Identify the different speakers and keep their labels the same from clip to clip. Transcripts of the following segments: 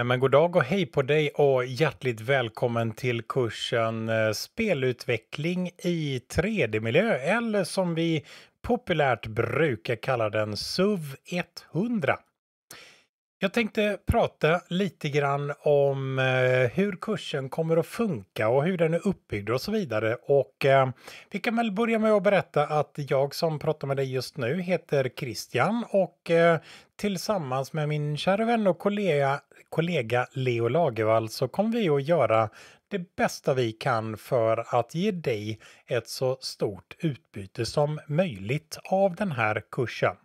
Speaker 1: Nej, men god dag och hej på dig och hjärtligt välkommen till kursen eh, Spelutveckling i 3D-miljö eller som vi populärt brukar kalla den SUV 100. Jag tänkte prata lite grann om eh, hur kursen kommer att funka och hur den är uppbyggd och så vidare. Och eh, vi kan väl börja med att berätta att jag som pratar med dig just nu heter Christian och eh, tillsammans med min kära vän och kollega, kollega Leo Lagervall så kommer vi att göra det bästa vi kan för att ge dig ett så stort utbyte som möjligt av den här kursen.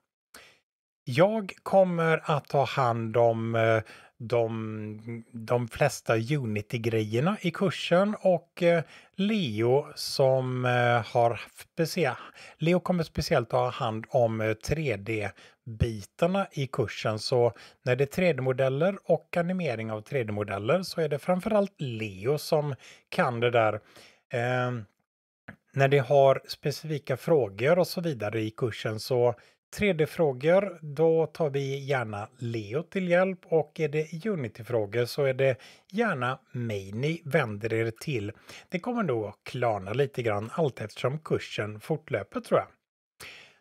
Speaker 1: Jag kommer att ta hand om eh, de, de flesta Unity-grejerna i kursen och eh, Leo som eh, har speciellt, Leo kommer speciellt att ha hand om 3D-bitarna i kursen. Så när det är 3D-modeller och animering av 3D-modeller så är det framförallt Leo som kan det där. Eh, när de har specifika frågor och så vidare i kursen så 3D-frågor, då tar vi gärna Leo till hjälp och är det Unity-frågor så är det gärna mig ni vänder er till. Det kommer nog att klarna lite grann allt eftersom kursen fortlöper tror jag.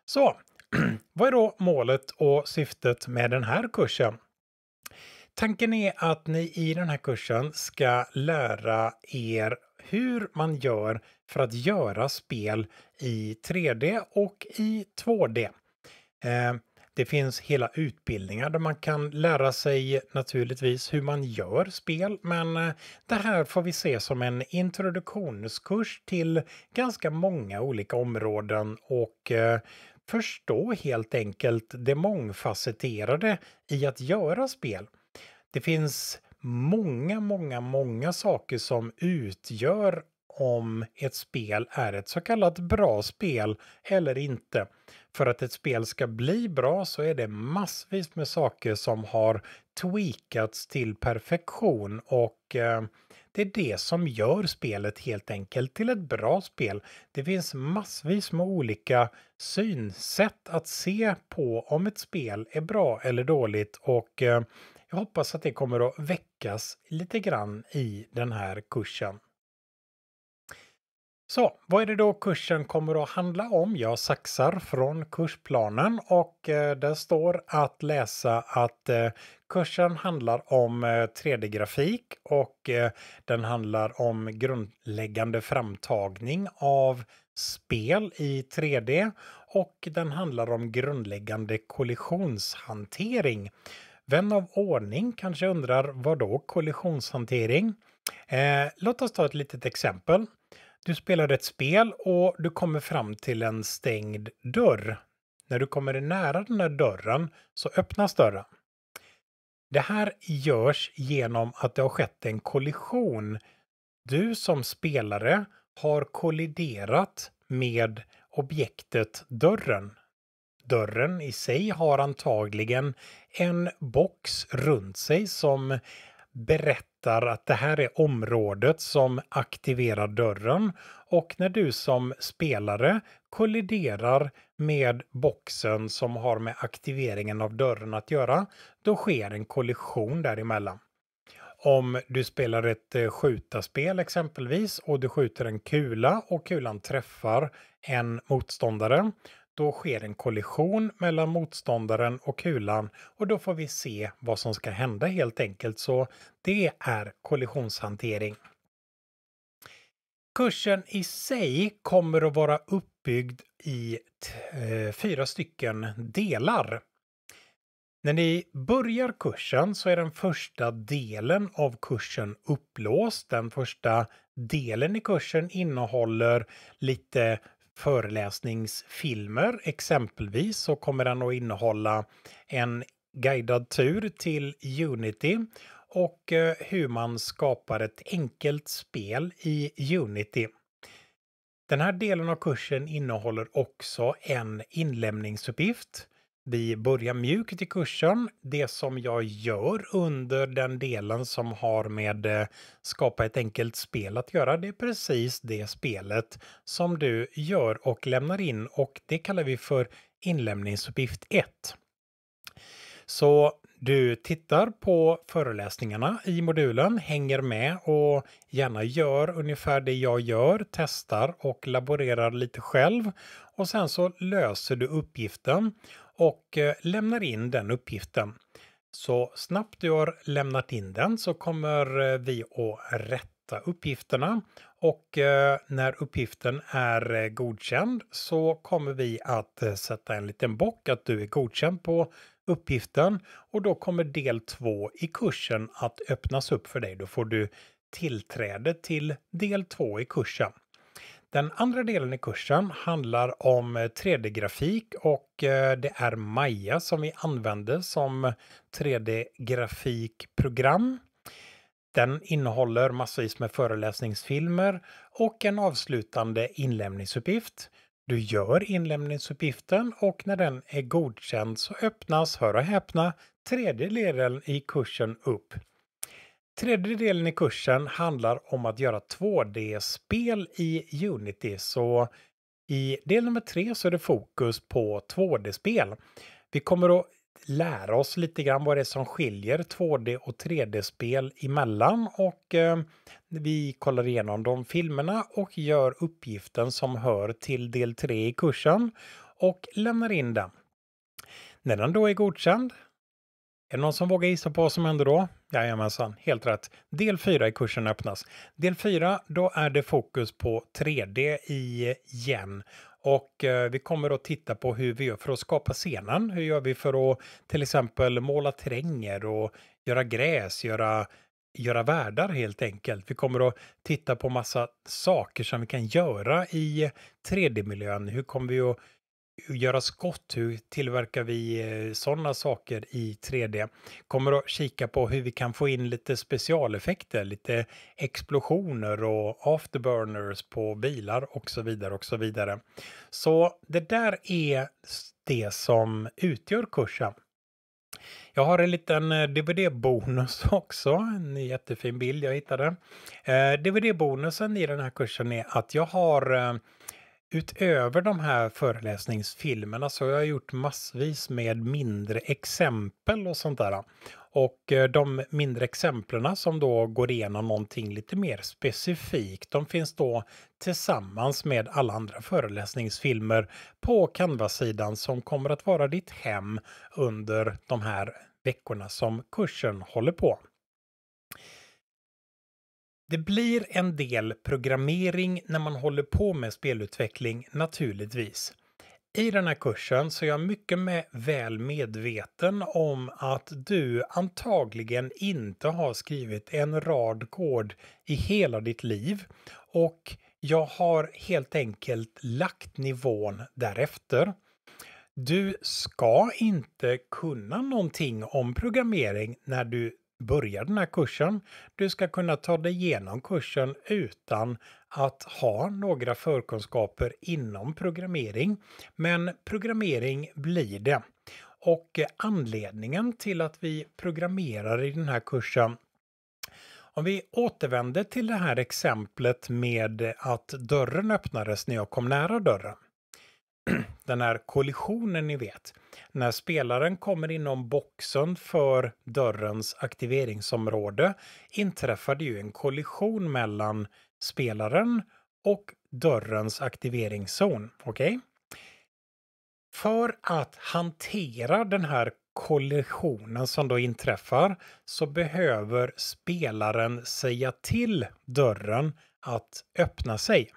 Speaker 1: Så, vad är då målet och syftet med den här kursen? Tanken är att ni i den här kursen ska lära er hur man gör för att göra spel i 3D och i 2D. Eh, det finns hela utbildningar där man kan lära sig naturligtvis hur man gör spel, men eh, det här får vi se som en introduktionskurs till ganska många olika områden och eh, förstå helt enkelt det mångfacetterade i att göra spel. Det finns många, många, många saker som utgör om ett spel är ett så kallat bra spel eller inte. För att ett spel ska bli bra så är det massvis med saker som har tweakats till perfektion och eh, det är det som gör spelet helt enkelt till ett bra spel. Det finns massvis med olika synsätt att se på om ett spel är bra eller dåligt och eh, jag hoppas att det kommer att väckas lite grann i den här kursen. Så, vad är det då kursen kommer att handla om? Jag saxar från kursplanen och eh, där står att läsa att eh, kursen handlar om 3D-grafik eh, och den handlar om grundläggande framtagning av spel i 3D och den handlar om grundläggande kollisionshantering. Vän av ordning kanske undrar vad då kollisionshantering? låt oss ta ett litet exempel. Du spelar ett spel och du kommer fram till en stängd dörr. När du kommer nära den här dörren så öppnas dörren. Det här görs genom att det har skett en kollision. Du som spelare har kolliderat med objektet dörren. Dörren i sig har antagligen en box runt sig som berättar berättar att det här är området som aktiverar dörren och när du som spelare kolliderar med boxen som har med aktiveringen av dörren att göra, då sker en kollision däremellan. Om du spelar ett eh, skjutarspel exempelvis och du skjuter en kula och kulan träffar en motståndare, då sker en kollision mellan motståndaren och kulan och då får vi se vad som ska hända helt enkelt. Så det är kollisionshantering. Kursen i sig kommer att vara uppbyggd i eh, fyra stycken delar. När ni börjar kursen så är den första delen av kursen upplåst. Den första delen i kursen innehåller lite föreläsningsfilmer. Exempelvis så kommer den att innehålla en guidad tur till Unity och eh, hur man skapar ett enkelt spel i Unity. Den här delen av kursen innehåller också en inlämningsuppgift vi börjar mjukt i kursen. Det som jag gör under den delen som har med eh, skapa ett enkelt spel att göra, det är precis det spelet som du gör och lämnar in och det kallar vi för inlämningsuppgift 1. Så du tittar på föreläsningarna i modulen, hänger med och gärna gör ungefär det jag gör, testar och laborerar lite själv. Och sen så löser du uppgiften och eh, lämnar in den uppgiften. Så snabbt du har lämnat in den så kommer eh, vi att rätta uppgifterna och eh, när uppgiften är godkänd så kommer vi att sätta en liten bock att du är godkänd på uppgiften och då kommer del 2 i kursen att öppnas upp för dig. Då får du tillträde till del 2 i kursen. Den andra delen i kursen handlar om 3D-grafik eh, och eh, det är Maya som vi använder som 3D-grafikprogram. Den innehåller massvis med föreläsningsfilmer och en avslutande inlämningsuppgift. Du gör inlämningsuppgiften och när den är godkänd så öppnas, hör och häpna, tredje delen i kursen upp. Tredje delen i kursen handlar om att göra 2D-spel i Unity. Så i del nummer tre så är det fokus på 2D-spel. Vi kommer att lära oss lite grann vad det är som skiljer 2D och 3D-spel emellan och eh, vi kollar igenom de filmerna och gör uppgiften som hör till del 3 i kursen och lämnar in den. När den då är godkänd är det någon som vågar gissa på vad som händer då? Jajamensan, helt rätt. Del 4 i kursen öppnas. Del 4, då är det fokus på 3D igen. Och eh, vi kommer att titta på hur vi gör för att skapa scenen. Hur gör vi för att till exempel måla terränger och göra gräs, göra göra världar helt enkelt. Vi kommer att titta på massa saker som vi kan göra i 3D-miljön. Hur kommer vi att göra skott, hur tillverkar vi eh, sådana saker i 3D. Kommer att kika på hur vi kan få in lite specialeffekter, lite explosioner och afterburners på bilar och så vidare och så vidare. Så det där är det som utgör kursen. Jag har en liten eh, DVD-bonus också, en jättefin bild jag hittade. Eh, DVD-bonusen i den här kursen är att jag har utöver de här föreläsningsfilmerna så har jag gjort massvis med mindre exempel och sånt där. Och eh, de mindre exemplen som då går igenom någonting lite mer specifikt, de finns då tillsammans med alla andra föreläsningsfilmer på Canva-sidan som kommer att vara ditt hem under de här veckorna som kursen håller på. Det blir en del programmering när man håller på med spelutveckling naturligtvis. I den här kursen så är jag mycket med väl medveten om att du antagligen inte har skrivit en rad kod i hela ditt liv och jag har helt enkelt lagt nivån därefter. Du ska inte kunna någonting om programmering när du börja den här kursen. Du ska kunna ta dig igenom kursen utan att ha några förkunskaper inom programmering. Men programmering blir det. Och eh, anledningen till att vi programmerar i den här kursen om vi återvänder till det här exemplet med att dörren öppnades när jag kom nära dörren. den här kollisionen ni vet. När spelaren kommer inom boxen för dörrens aktiveringsområde inträffar det ju en kollision mellan spelaren och dörrens aktiveringszon. Okej? Okay? För att hantera den här kollisionen som då inträffar så behöver spelaren säga till dörren att öppna sig.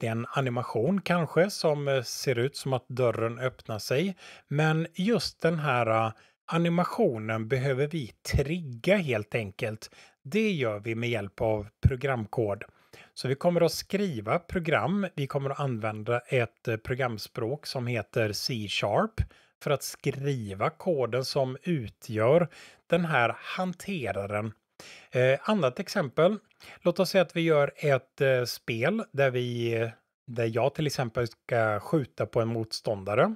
Speaker 1: Det är en animation kanske som eh, ser ut som att dörren öppnar sig. Men just den här eh, animationen behöver vi trigga helt enkelt. Det gör vi med hjälp av programkod. Så vi kommer att skriva program. Vi kommer att använda ett eh, programspråk som heter C-sharp för att skriva koden som utgör den här hanteraren Eh, annat exempel. Låt oss säga att vi gör ett eh, spel där, vi, där jag till exempel ska skjuta på en motståndare.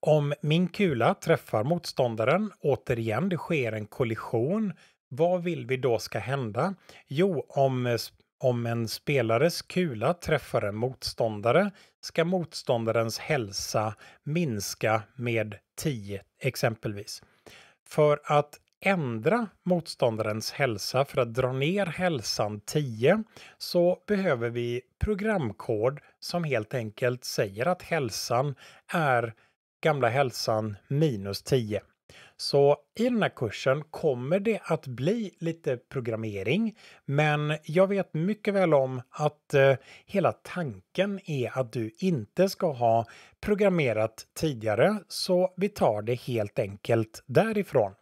Speaker 1: Om min kula träffar motståndaren, återigen, det sker en kollision. Vad vill vi då ska hända? Jo, om, om en spelares kula träffar en motståndare ska motståndarens hälsa minska med 10 exempelvis. För att ändra motståndarens hälsa för att dra ner hälsan 10 så behöver vi programkod som helt enkelt säger att hälsan är gamla hälsan minus 10. Så i den här kursen kommer det att bli lite programmering, men jag vet mycket väl om att eh, hela tanken är att du inte ska ha programmerat tidigare, så vi tar det helt enkelt därifrån.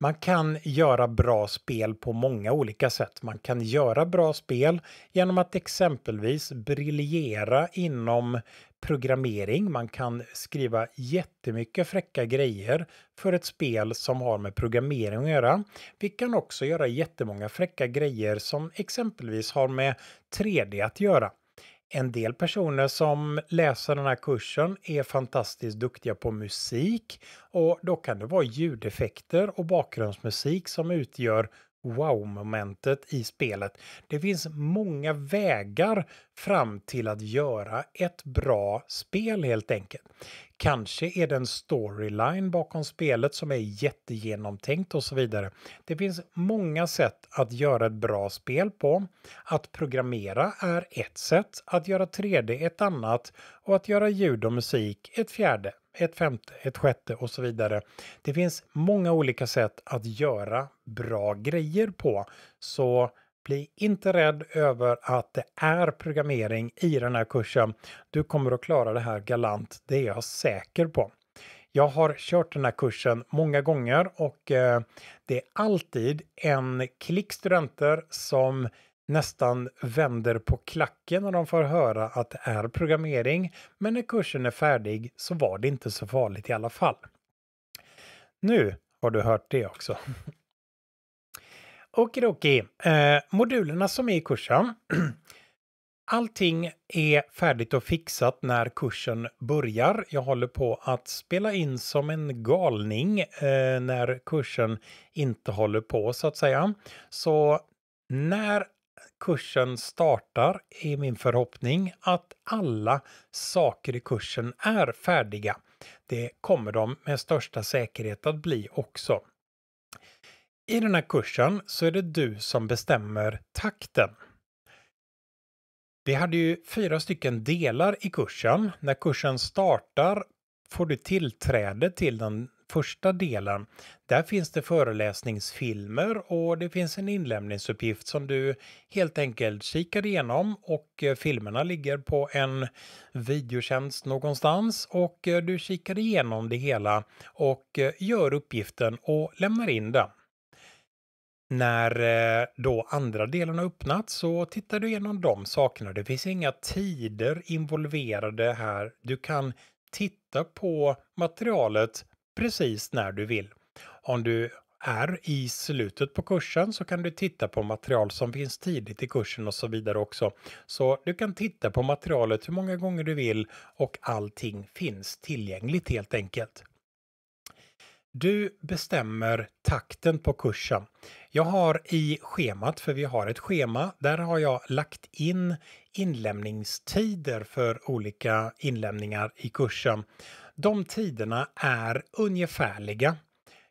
Speaker 1: Man kan göra bra spel på många olika sätt. Man kan göra bra spel genom att exempelvis briljera inom programmering. Man kan skriva jättemycket fräcka grejer för ett spel som har med programmering att göra. Vi kan också göra jättemånga fräcka grejer som exempelvis har med 3D att göra. En del personer som läser den här kursen är fantastiskt duktiga på musik och då kan det vara ljudeffekter och bakgrundsmusik som utgör wow-momentet i spelet. Det finns många vägar fram till att göra ett bra spel helt enkelt. Kanske är det en storyline bakom spelet som är jättegenomtänkt och så vidare. Det finns många sätt att göra ett bra spel på. Att programmera är ett sätt, att göra 3D ett annat och att göra ljud och musik ett fjärde ett femte, ett sjätte och så vidare. Det finns många olika sätt att göra bra grejer på. Så bli inte rädd över att det är programmering i den här kursen. Du kommer att klara det här galant, det är jag säker på. Jag har kört den här kursen många gånger och eh, det är alltid en klick studenter som nästan vänder på klacken när de får höra att det är programmering. Men när kursen är färdig så var det inte så farligt i alla fall. Nu har du hört det också. Okidoki. Eh, modulerna som är i kursen. Allting är färdigt och fixat när kursen börjar. Jag håller på att spela in som en galning eh, när kursen inte håller på så att säga. Så när kursen startar är min förhoppning att alla saker i kursen är färdiga. Det kommer de med största säkerhet att bli också. I den här kursen så är det du som bestämmer takten. Vi hade ju fyra stycken delar i kursen. När kursen startar får du tillträde till den första delen. Där finns det föreläsningsfilmer och det finns en inlämningsuppgift som du helt enkelt kikar igenom och eh, filmerna ligger på en videotjänst någonstans och eh, du kikar igenom det hela och eh, gör uppgiften och lämnar in den. När eh, då andra delen har öppnat så tittar du igenom de sakerna. Det finns inga tider involverade här. Du kan titta på materialet precis när du vill. Om du är i slutet på kursen så kan du titta på material som finns tidigt i kursen och så vidare också. Så du kan titta på materialet hur många gånger du vill och allting finns tillgängligt helt enkelt. Du bestämmer takten på kursen. Jag har i schemat, för vi har ett schema, där har jag lagt in inlämningstider för olika inlämningar i kursen. De tiderna är ungefärliga.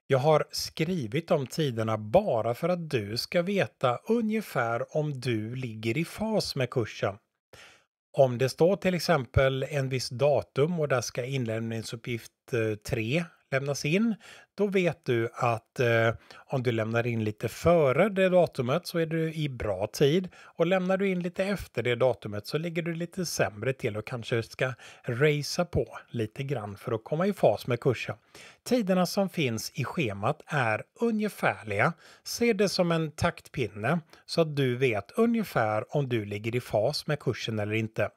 Speaker 1: Jag har skrivit de tiderna bara för att du ska veta ungefär om du ligger i fas med kursen. Om det står till exempel en viss datum och där ska inlämningsuppgift 3 eh, lämnas in, då vet du att eh, om du lämnar in lite före det datumet så är du i bra tid och lämnar du in lite efter det datumet så ligger du lite sämre till och kanske ska racea på lite grann för att komma i fas med kursen. Tiderna som finns i schemat är ungefärliga. Se det som en taktpinne så att du vet ungefär om du ligger i fas med kursen eller inte.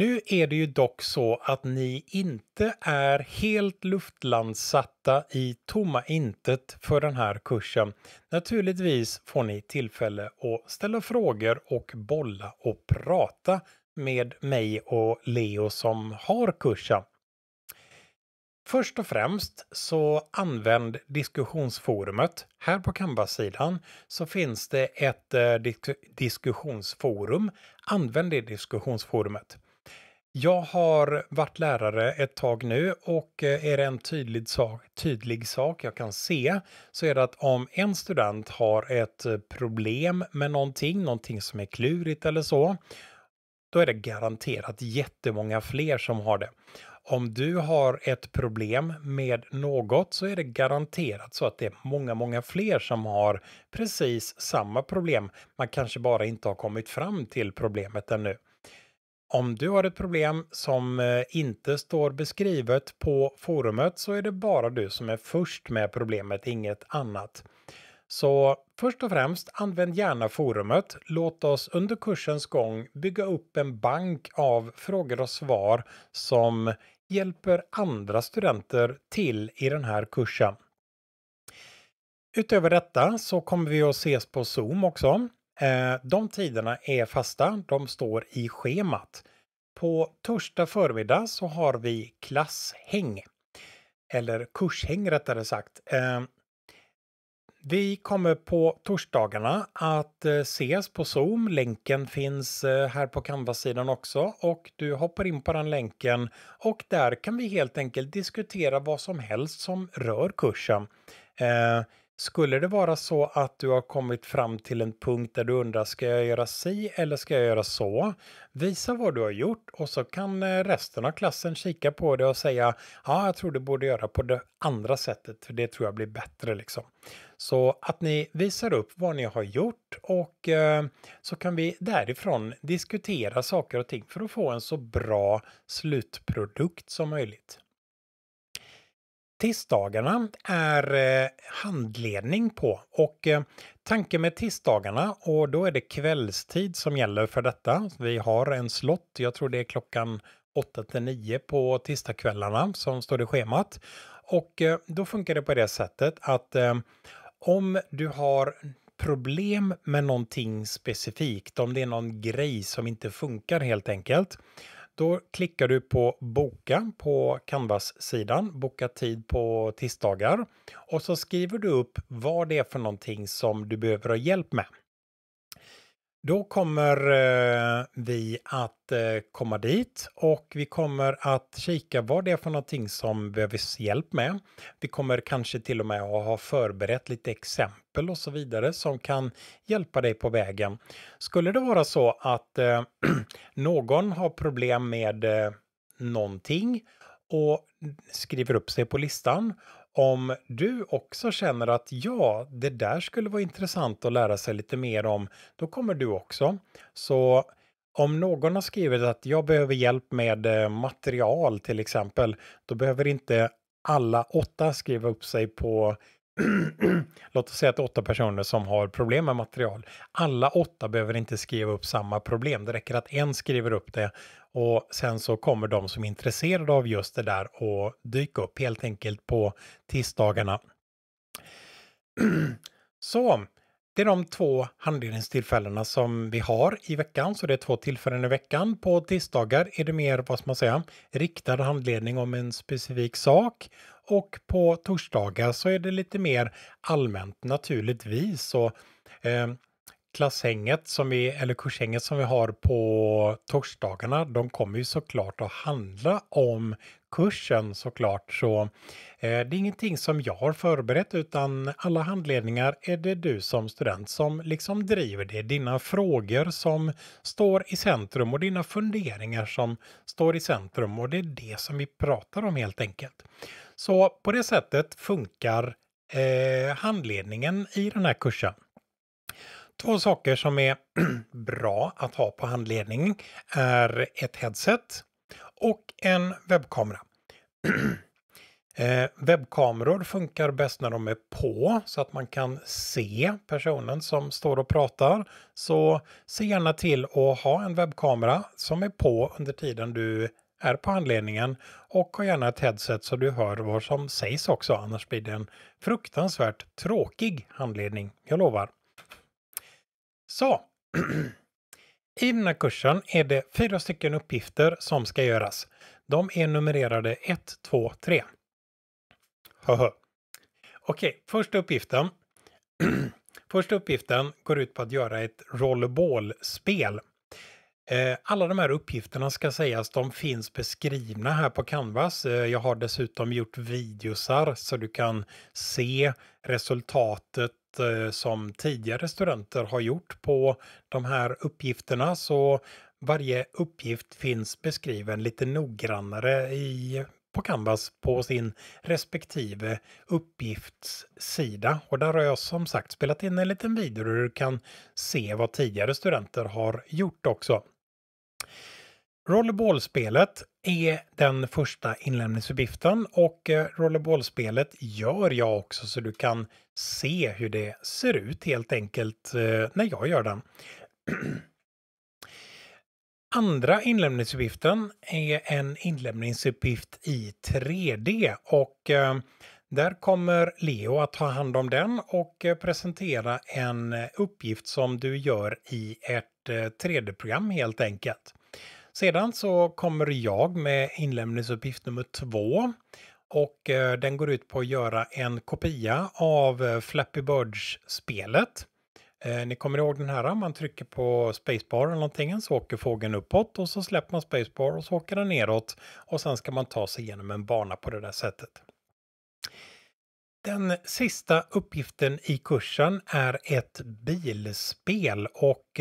Speaker 1: Nu är det ju dock så att ni inte är helt luftlandsatta i tomma intet för den här kursen. Naturligtvis får ni tillfälle att ställa frågor och bolla och prata med mig och Leo som har kursen. Först och främst så använd diskussionsforumet. Här på Canva-sidan så finns det ett eh, diskussionsforum. Använd det diskussionsforumet. Jag har varit lärare ett tag nu och eh, är det en tydlig sak, tydlig sak jag kan se så är det att om en student har ett eh, problem med någonting, någonting som är klurigt eller så, då är det garanterat jättemånga fler som har det. Om du har ett problem med något så är det garanterat så att det är många, många fler som har precis samma problem. Man kanske bara inte har kommit fram till problemet ännu. Om du har ett problem som eh, inte står beskrivet på forumet så är det bara du som är först med problemet, inget annat. Så först och främst, använd gärna forumet. Låt oss under kursens gång bygga upp en bank av frågor och svar som hjälper andra studenter till i den här kursen. Utöver detta så kommer vi att ses på Zoom också. Eh, de tiderna är fasta, de står i schemat. På torsdag förmiddag så har vi klasshäng. Eller kurshäng rättare sagt. Ehm, vi kommer på torsdagarna att eh, ses på Zoom. Länken finns eh, här på canvas sidan också och du hoppar in på den länken och där kan vi helt enkelt diskutera vad som helst som rör kursen. Skulle det vara så att du har kommit fram till en punkt där du undrar ska jag göra si eller ska jag göra så? Visa vad du har gjort och så kan eh, resten av klassen kika på det och säga ja, jag tror du borde göra på det andra sättet för det tror jag blir bättre liksom. Så att ni visar upp vad ni har gjort och eh, så kan vi därifrån diskutera saker och ting för att få en så bra slutprodukt som möjligt. Tisdagarna är eh, handledning på och eh, tanken med tisdagarna och då är det kvällstid som gäller för detta. Vi har en slott, jag tror det är klockan 8 till 9 på tisdagskvällarna som står i schemat. Och eh, då funkar det på det sättet att om du har problem med någonting specifikt, om det är någon grej som inte funkar helt enkelt, då klickar du på boka på Canvas-sidan, boka tid på tisdagar och så skriver du upp vad det är för någonting som du behöver ha hjälp med. Då kommer eh, vi att eh, komma dit och vi kommer att kika vad det är för någonting som behövs hjälp med. Vi kommer kanske till och med att ha förberett lite exempel och så vidare som kan hjälpa dig på vägen. Skulle det vara så att eh, någon har problem med någonting och skriver upp sig på listan om du också känner att ja, det där skulle vara intressant att lära sig lite mer om, då kommer du också. Så om någon har skrivit att jag behöver hjälp med eh, material till exempel, då behöver inte alla åtta skriva upp sig på låt oss säga att åtta personer som har problem med material. Alla åtta behöver inte skriva upp samma problem. Det räcker att en skriver upp det och sen så kommer de som är intresserade av just det där och dyka upp helt enkelt på tisdagarna. så det är de två handledningstillfällena som vi har i veckan, så det är två tillfällen i veckan. På tisdagar är det mer, vad ska man säga, riktad handledning om en specifik sak och på torsdagar så är det lite mer allmänt naturligtvis. Så, eh, klasshänget som vi, eller kurshänget som vi har på torsdagarna, de kommer ju såklart att handla om kursen såklart. Så eh, det är ingenting som jag har förberett utan alla handledningar är det du som student som liksom driver. Det är dina frågor som står i centrum och dina funderingar som står i centrum och det är det som vi pratar om helt enkelt. Så på det sättet funkar eh, handledningen i den här kursen. Två saker som är bra att ha på handledning är ett headset och en webbkamera. eh, webbkameror funkar bäst när de är på så att man kan se personen som står och pratar. Så se gärna till att ha en webbkamera som är på under tiden du är på handledningen och ha gärna ett headset så du hör vad som sägs också annars blir det en fruktansvärt tråkig handledning, jag lovar. Så. I den här kursen är det fyra stycken uppgifter som ska göras. De är numrerade 1, 2, 3. Okej, första uppgiften. första uppgiften går ut på att göra ett rollbollspel. Eh, alla de här uppgifterna ska sägas, de finns beskrivna här på Canvas. Eh, jag har dessutom gjort videosar så du kan se resultatet Eh, som tidigare studenter har gjort på de här uppgifterna så varje uppgift finns beskriven lite noggrannare i, på Canvas på sin respektive uppgiftssida. Och där har jag som sagt spelat in en liten video där du kan se vad tidigare studenter har gjort också. Rollerballspelet är den första inlämningsuppgiften och eh, rollerballspelet gör jag också så du kan se hur det ser ut helt enkelt eh, när jag gör den. Andra inlämningsuppgiften är en inlämningsuppgift i 3D och eh, där kommer Leo att ta hand om den och presentera en uppgift som du gör i ett 3D-program helt enkelt. Sedan så kommer jag med inlämningsuppgift nummer två. Och eh, den går ut på att göra en kopia av eh, Flappy Birds-spelet. Eh, ni kommer ihåg den här, man trycker på spacebar eller någonting så åker fågeln uppåt och så släpper man spacebar och så åker den neråt. Och sen ska man ta sig igenom en bana på det där sättet. Den sista uppgiften i kursen är ett bilspel och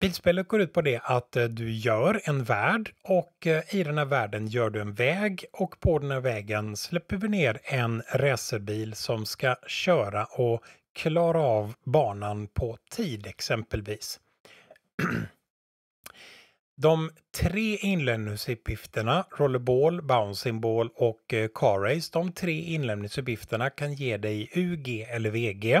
Speaker 1: Bilspelet går ut på det att eh, du gör en värld och eh, i den här världen gör du en väg och på den här vägen släpper vi ner en racerbil som ska köra och klara av banan på tid exempelvis. De tre inlämningsuppgifterna, rollerball, bouncing ball och eh, car race, de tre inlämningsuppgifterna kan ge dig UG eller VG.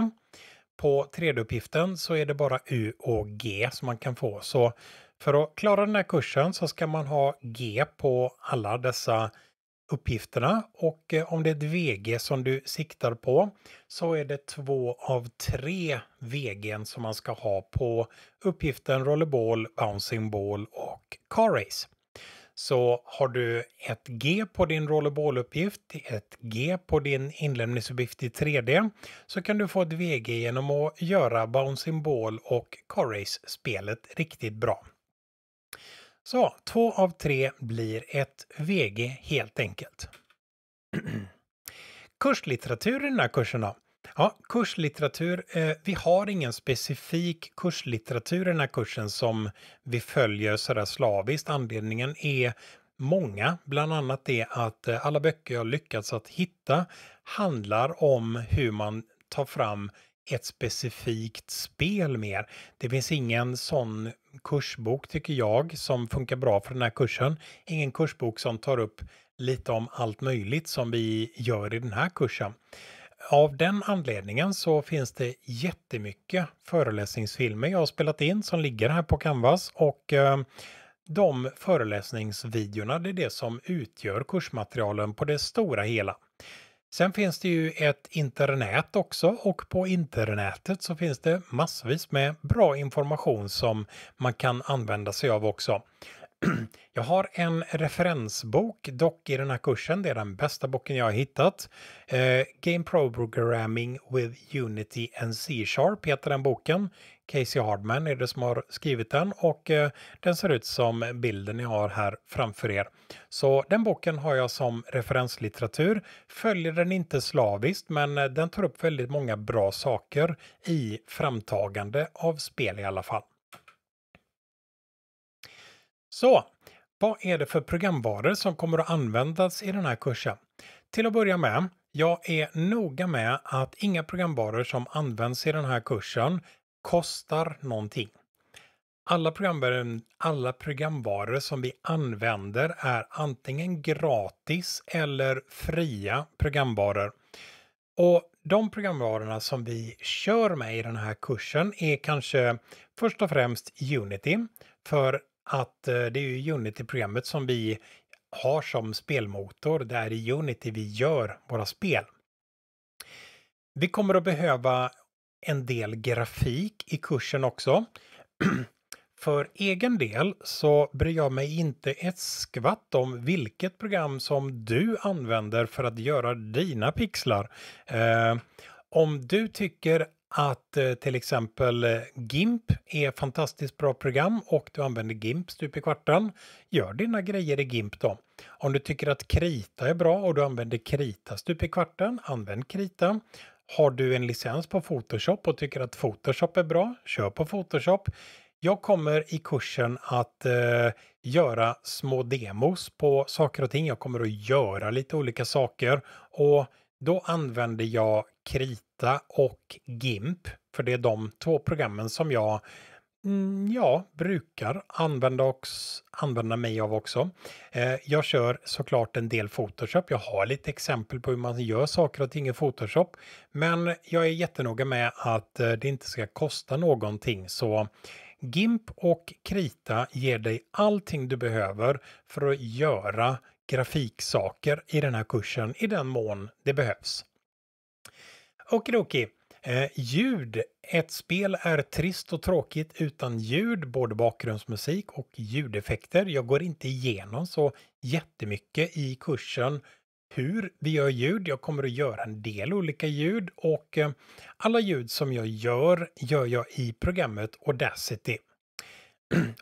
Speaker 1: På 3D-uppgiften så är det bara U och G som man kan få. Så för att klara den här kursen så ska man ha G på alla dessa uppgifterna och eh, om det är ett VG som du siktar på så är det två av tre VGn som man ska ha på uppgiften Rollerball, Bouncing Ball och Car Race så har du ett G på din rollerballuppgift, ett G på din inlämningsuppgift i 3D, så kan du få ett VG genom att göra Bouncing Ball och Car Race-spelet riktigt bra. Så två av tre blir ett VG helt enkelt. Kurslitteratur i den här kursen då? Ja, kurslitteratur. Eh, vi har ingen specifik kurslitteratur i den här kursen som vi följer sådär slaviskt. Anledningen är många, bland annat det att eh, alla böcker jag lyckats att hitta handlar om hur man tar fram ett specifikt spel mer. Det finns ingen sån kursbok tycker jag som funkar bra för den här kursen. Ingen kursbok som tar upp lite om allt möjligt som vi gör i den här kursen av den anledningen så finns det jättemycket föreläsningsfilmer jag har spelat in som ligger här på Canvas och eh, de föreläsningsvideorna det är det som utgör kursmaterialen på det stora hela. Sen finns det ju ett internet också och på internetet så finns det massvis med bra information som man kan använda sig av också. Jag har en referensbok dock i den här kursen. Det är den bästa boken jag har hittat. Eh, Game Programming with Unity and C-sharp heter den boken. Casey Hardman är det som har skrivit den och eh, den ser ut som bilden jag har här framför er. Så den boken har jag som referenslitteratur. Följer den inte slaviskt men eh, den tar upp väldigt många bra saker i framtagande av spel i alla fall. Så, vad är det för programvaror som kommer att användas i den här kursen? Till att börja med, jag är noga med att inga programvaror som används i den här kursen kostar någonting. Alla, programvaror, alla programvaror som vi använder är antingen gratis eller fria programvaror. Och de programvarorna som vi kör med i den här kursen är kanske först och främst Unity. För att eh, det är ju Unity-programmet som vi har som spelmotor. Det är i Unity vi gör våra spel. Vi kommer att behöva en del grafik i kursen också. För egen del så bryr jag mig inte ett skvatt om vilket program som du använder för att göra dina pixlar. Eh, om du tycker att eh, till exempel eh, GIMP är fantastiskt bra program och du använder GIMP stup i kvarten. Gör dina grejer i GIMP då. Om du tycker att Krita är bra och du använder Krita stup i kvarten, använd Krita. Har du en licens på Photoshop och tycker att Photoshop är bra, kör på Photoshop. Jag kommer i kursen att eh, göra små demos på saker och ting. Jag kommer att göra lite olika saker och då använder jag krita Envato och GIMP. För det är de två programmen som jag mm, ja, brukar använda, och, använda mig av också. Eh, jag kör såklart en del Photoshop. Jag har lite exempel på hur man gör saker och ting i Photoshop. Men jag är jättenoga med att eh, det inte ska kosta någonting. Så GIMP och Krita ger dig allting du behöver för att göra grafiksaker i den här kursen i den mån det behövs. Okidoki. Eh, ljud. Ett spel är trist och tråkigt utan ljud, både bakgrundsmusik och ljudeffekter. Jag går inte igenom så jättemycket i kursen hur vi gör ljud. Jag kommer att göra en del olika ljud och eh, alla ljud som jag gör, gör jag i programmet Audacity.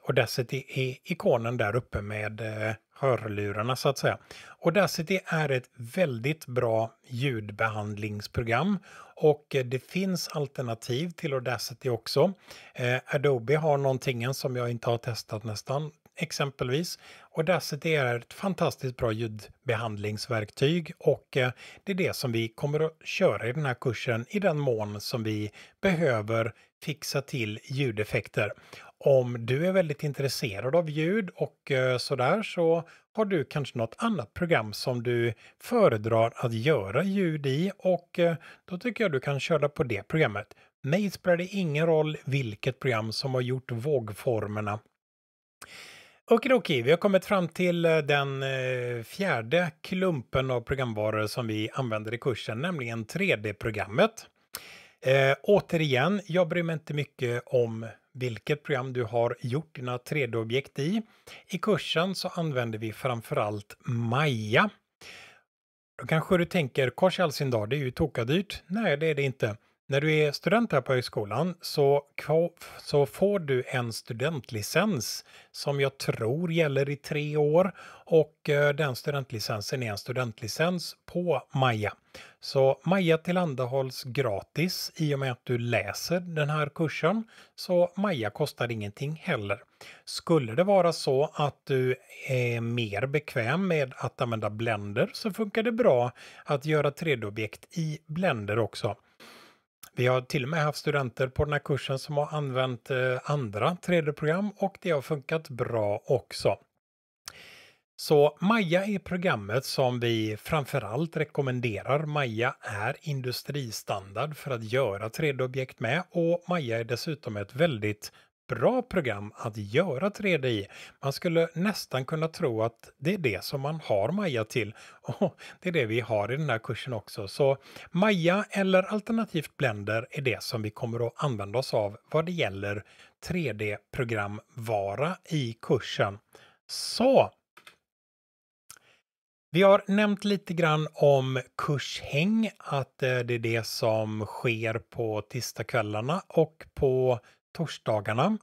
Speaker 1: Audacity är ikonen där uppe med eh, hörlurarna så att säga. Audacity är ett väldigt bra ljudbehandlingsprogram och eh, det finns alternativ till Audacity också. Eh, Adobe har någonting som jag inte har testat nästan exempelvis. Och Dasset är ett fantastiskt bra ljudbehandlingsverktyg och eh, det är det som vi kommer att köra i den här kursen i den mån som vi behöver fixa till ljudeffekter. Om du är väldigt intresserad av ljud och eh, sådär så har du kanske något annat program som du föredrar att göra ljud i och eh, då tycker jag du kan köra på det programmet. Mig spelar det ingen roll vilket program som har gjort vågformerna. Okej, vi har kommit fram till eh, den eh, fjärde klumpen av programvaror som vi använder i kursen, nämligen 3D-programmet. Eh, återigen, jag bryr mig inte mycket om vilket program du har gjort dina 3D-objekt i. I kursen så använder vi framförallt Maya. Då kanske du tänker, kors i all sin dag, det är ju tokadyrt. Nej, det är det inte. När du är student här på högskolan så, så får du en studentlicens som jag tror gäller i tre år och eh, den studentlicensen är en studentlicens på Maja. Så Maja tillhandahålls gratis i och med att du läser den här kursen så Maja kostar ingenting heller. Skulle det vara så att du är mer bekväm med att använda Blender så funkar det bra att göra 3D-objekt i Blender också. Vi har till och med haft studenter på den här kursen som har använt eh, andra 3D-program och det har funkat bra också. Så Maja är programmet som vi framförallt rekommenderar. Maja är industristandard för att göra 3D-objekt med och Maja är dessutom ett väldigt bra program att göra 3D i. Man skulle nästan kunna tro att det är det som man har Maja till. Och det är det vi har i den här kursen också. Så Maja eller alternativt Blender är det som vi kommer att använda oss av vad det gäller 3D-programvara i kursen. Så! Vi har nämnt lite grann om kurshäng, att eh, det är det som sker på tisdagskvällarna och på torsdagarna.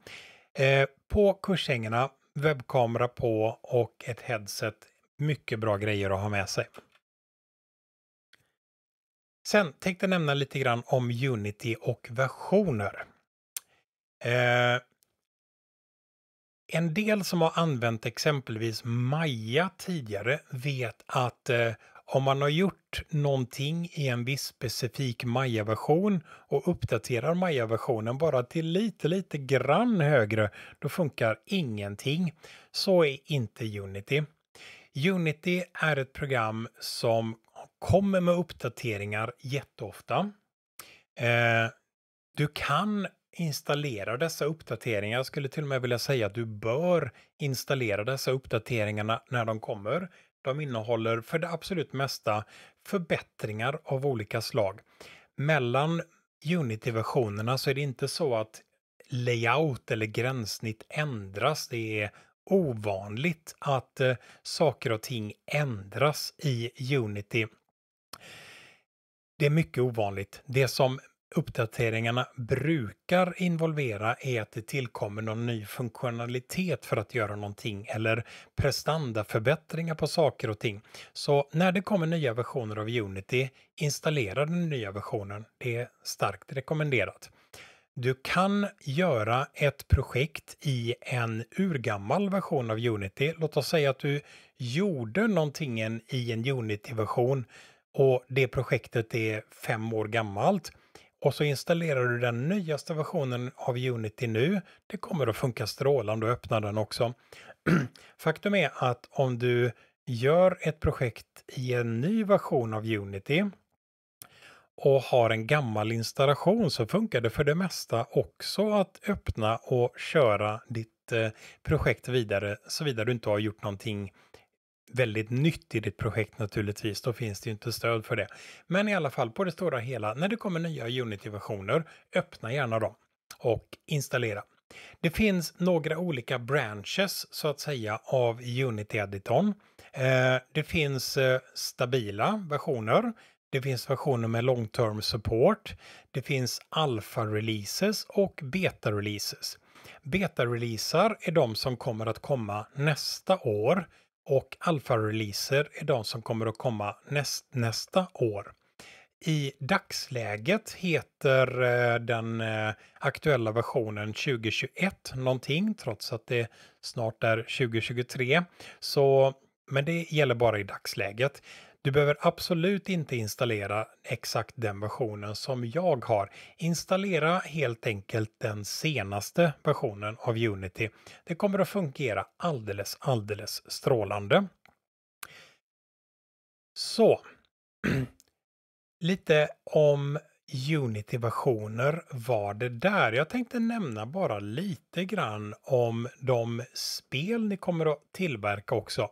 Speaker 1: Eh, på kursängarna, webbkamera på och ett headset. Mycket bra grejer att ha med sig. Sen tänkte jag nämna lite grann om Unity och versioner. Eh, en del som har använt exempelvis Maja tidigare vet att eh, om man har gjort någonting i en viss specifik maya version och uppdaterar maya versionen bara till lite, lite grann högre, då funkar ingenting. Så är inte Unity. Unity är ett program som kommer med uppdateringar jätteofta. Eh, du kan installera dessa uppdateringar. Jag skulle till och med vilja säga att du bör installera dessa uppdateringarna när de kommer. De innehåller för det absolut mesta förbättringar av olika slag. Mellan Unity-versionerna så är det inte så att layout eller gränssnitt ändras. Det är ovanligt att eh, saker och ting ändras i Unity. Det är mycket ovanligt. Det som uppdateringarna brukar involvera är att det tillkommer någon ny funktionalitet för att göra någonting eller prestandaförbättringar på saker och ting. Så när det kommer nya versioner av Unity, installera den nya versionen. Det är starkt rekommenderat. Du kan göra ett projekt i en urgammal version av Unity. Låt oss säga att du gjorde någonting i en Unity-version och det projektet är fem år gammalt och så installerar du den nyaste versionen av Unity nu. Det kommer att funka strålande att öppna den också. Faktum är att om du gör ett projekt i en ny version av Unity och har en gammal installation så funkar det för det mesta också att öppna och köra ditt eh, projekt vidare såvida du inte har gjort någonting väldigt nytt i ditt projekt naturligtvis, då finns det ju inte stöd för det. Men i alla fall på det stora hela, när det kommer nya Unity-versioner, öppna gärna dem och installera. Det finns några olika branches så att säga av Unity-editorn. Eh, det finns eh, stabila versioner. Det finns versioner med long-term support. Det finns alfa-releases och beta-releases. Beta-releaser är de som kommer att komma nästa år och alfa-releaser är de som kommer att komma näst, nästa år. I dagsläget heter eh, den eh, aktuella versionen 2021 någonting, trots att det snart är 2023. Så, men det gäller bara i dagsläget. Du behöver absolut inte installera exakt den versionen som jag har. Installera helt enkelt den senaste versionen av Unity. Det kommer att fungera alldeles, alldeles strålande. Så. Lite om Unity-versioner var det där. Jag tänkte nämna bara lite grann om de spel ni kommer att tillverka också.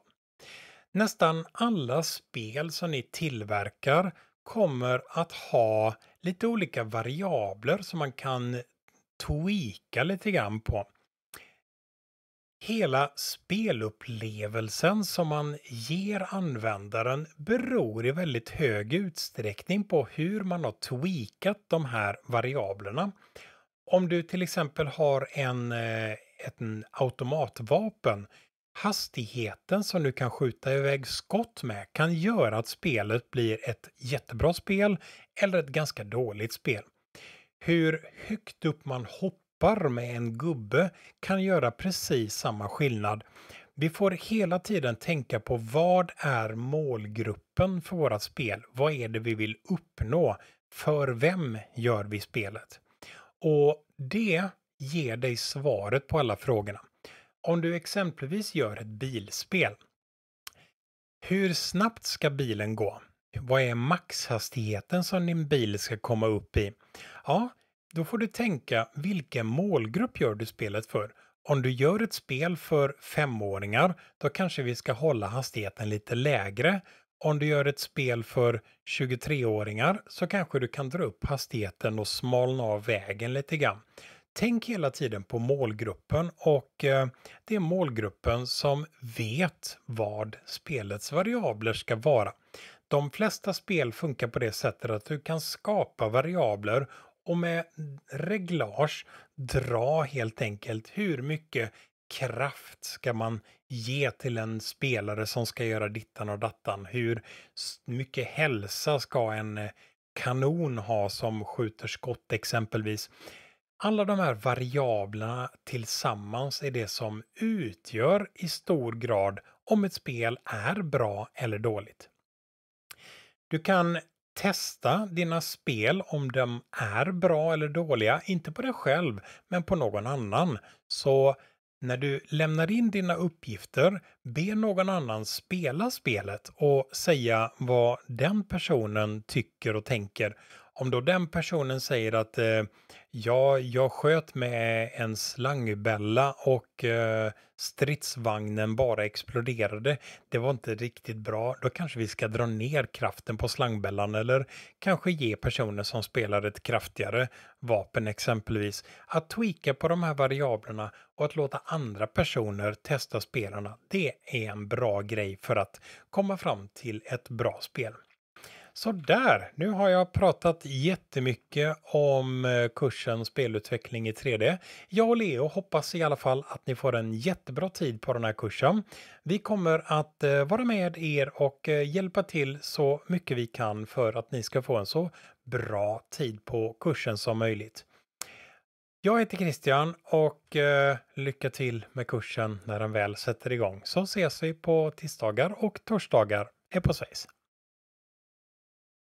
Speaker 1: Nästan alla spel som ni tillverkar kommer att ha lite olika variabler som man kan tweaka lite grann på. Hela spelupplevelsen som man ger användaren beror i väldigt hög utsträckning på hur man har tweakat de här variablerna. Om du till exempel har en, eh, ett automatvapen hastigheten som du kan skjuta iväg skott med kan göra att spelet blir ett jättebra spel eller ett ganska dåligt spel. Hur högt upp man hoppar med en gubbe kan göra precis samma skillnad. Vi får hela tiden tänka på vad är målgruppen för vårat spel? Vad är det vi vill uppnå? För vem gör vi spelet? Och det ger dig svaret på alla frågorna. Om du exempelvis gör ett bilspel. Hur snabbt ska bilen gå? Vad är maxhastigheten som din bil ska komma upp i? Ja, då får du tänka vilken målgrupp gör du spelet för? Om du gör ett spel för femåringar, då kanske vi ska hålla hastigheten lite lägre. Om du gör ett spel för 23-åringar så kanske du kan dra upp hastigheten och smalna av vägen lite grann. Tänk hela tiden på målgruppen och eh, det är målgruppen som vet vad spelets variabler ska vara. De flesta spel funkar på det sättet att du kan skapa variabler och med reglage dra helt enkelt hur mycket kraft ska man ge till en spelare som ska göra dittan och dattan? Hur mycket hälsa ska en eh, kanon ha som skjuter skott exempelvis? Alla de här variablerna tillsammans är det som utgör i stor grad om ett spel är bra eller dåligt. Du kan testa dina spel om de är bra eller dåliga, inte på dig själv men på någon annan. Så när du lämnar in dina uppgifter, be någon annan spela spelet och säga vad den personen tycker och tänker om då den personen säger att eh, ja, jag sköt med en slangbella och eh, stridsvagnen bara exploderade. Det var inte riktigt bra. Då kanske vi ska dra ner kraften på slangbällan eller kanske ge personer som spelar ett kraftigare vapen exempelvis. Att tweaka på de här variablerna och att låta andra personer testa spelarna. Det är en bra grej för att komma fram till ett bra spel. Sådär, nu har jag pratat jättemycket om eh, kursen spelutveckling i 3D. Jag och Leo hoppas i alla fall att ni får en jättebra tid på den här kursen. Vi kommer att eh, vara med er och eh, hjälpa till så mycket vi kan för att ni ska få en så bra tid på kursen som möjligt. Jag heter Christian och lycka till med kursen när den väl sätter igång så ses vi på tisdagar och torsdagar. Hej på svejs!